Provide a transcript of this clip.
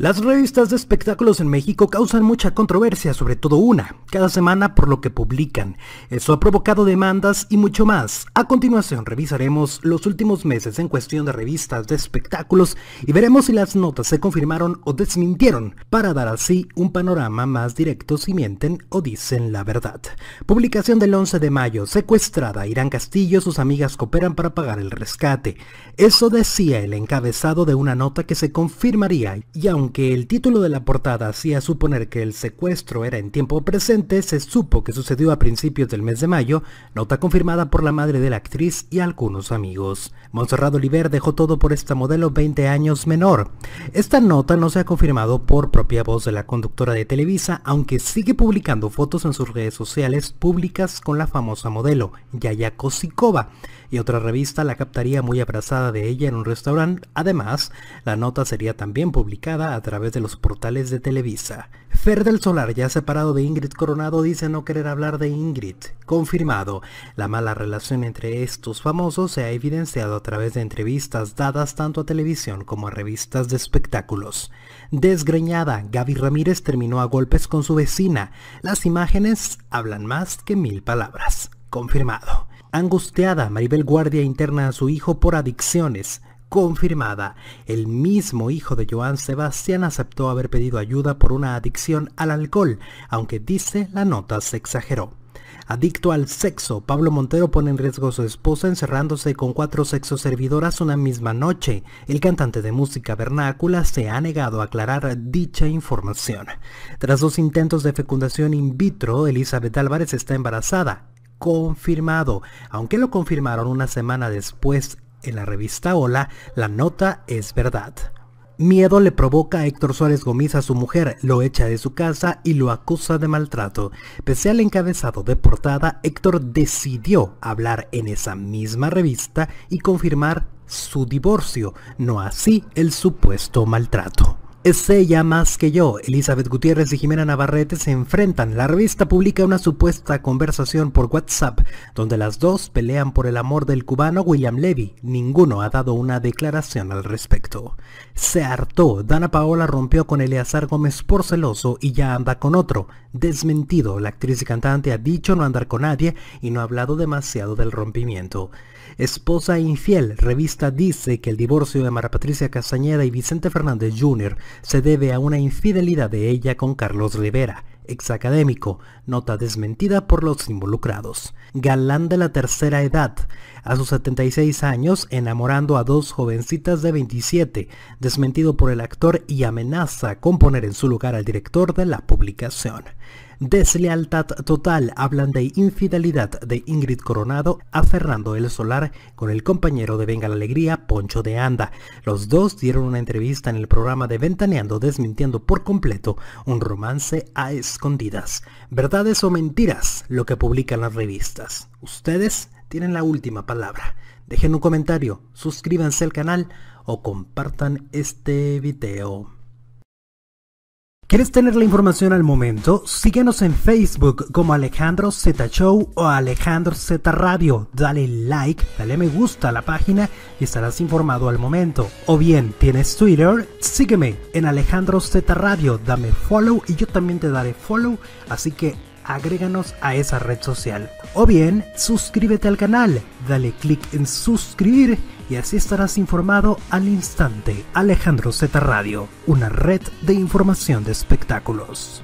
Las revistas de espectáculos en México causan mucha controversia, sobre todo una, cada semana por lo que publican. Eso ha provocado demandas y mucho más. A continuación revisaremos los últimos meses en cuestión de revistas de espectáculos y veremos si las notas se confirmaron o desmintieron, para dar así un panorama más directo si mienten o dicen la verdad. Publicación del 11 de mayo, secuestrada, Irán Castillo, sus amigas cooperan para pagar el rescate. Eso decía el encabezado de una nota que se confirmaría y aún que el título de la portada hacía suponer que el secuestro era en tiempo presente, se supo que sucedió a principios del mes de mayo, nota confirmada por la madre de la actriz y algunos amigos. Montserrat Oliver dejó todo por esta modelo 20 años menor. Esta nota no se ha confirmado por propia voz de la conductora de Televisa, aunque sigue publicando fotos en sus redes sociales públicas con la famosa modelo, Yaya Kosikova, y otra revista la captaría muy abrazada de ella en un restaurante. Además, la nota sería también publicada a través de los portales de Televisa. Fer del Solar, ya separado de Ingrid Coronado, dice no querer hablar de Ingrid. Confirmado, la mala relación entre estos famosos se ha evidenciado a través de entrevistas dadas tanto a televisión como a revistas de espectáculos. Desgreñada, Gaby Ramírez terminó a golpes con su vecina. Las imágenes hablan más que mil palabras. Confirmado. Angustiada, Maribel Guardia interna a su hijo por adicciones confirmada. El mismo hijo de Joan Sebastián aceptó haber pedido ayuda por una adicción al alcohol, aunque dice la nota se exageró. Adicto al sexo, Pablo Montero pone en riesgo a su esposa encerrándose con cuatro servidoras una misma noche. El cantante de música vernácula se ha negado a aclarar dicha información. Tras dos intentos de fecundación in vitro, Elizabeth Álvarez está embarazada. Confirmado, aunque lo confirmaron una semana después en la revista Hola, la nota es verdad. Miedo le provoca a Héctor Suárez Gomis a su mujer, lo echa de su casa y lo acusa de maltrato. Pese al encabezado de portada, Héctor decidió hablar en esa misma revista y confirmar su divorcio, no así el supuesto maltrato. Es ella más que yo. Elizabeth Gutiérrez y Jimena Navarrete se enfrentan. La revista publica una supuesta conversación por WhatsApp donde las dos pelean por el amor del cubano William Levy. Ninguno ha dado una declaración al respecto. Se hartó. Dana Paola rompió con Eleazar Gómez por celoso y ya anda con otro. Desmentido. La actriz y cantante ha dicho no andar con nadie y no ha hablado demasiado del rompimiento. Esposa infiel. Revista dice que el divorcio de Mara Patricia Castañeda y Vicente Fernández Jr se debe a una infidelidad de ella con Carlos Rivera, exacadémico, nota desmentida por los involucrados. Galán de la tercera edad, a sus 76 años enamorando a dos jovencitas de 27, desmentido por el actor y amenaza con poner en su lugar al director de la publicación. Deslealtad total, hablan de infidelidad de Ingrid Coronado a Fernando El Solar con el compañero de Venga la Alegría, Poncho de Anda. Los dos dieron una entrevista en el programa de Ventaneando desmintiendo por completo un romance a escala escondidas, verdades o mentiras, lo que publican las revistas. Ustedes tienen la última palabra. Dejen un comentario, suscríbanse al canal o compartan este video. ¿Quieres tener la información al momento? Síguenos en Facebook como Alejandro Z Show o Alejandro Z Radio. Dale like, dale me gusta a la página y estarás informado al momento. O bien, ¿tienes Twitter? Sígueme en Alejandro Z Radio, dame follow y yo también te daré follow. Así que agréganos a esa red social. O bien, suscríbete al canal, dale clic en suscribir y así estarás informado al instante. Alejandro Z Radio, una red de información de espectáculos.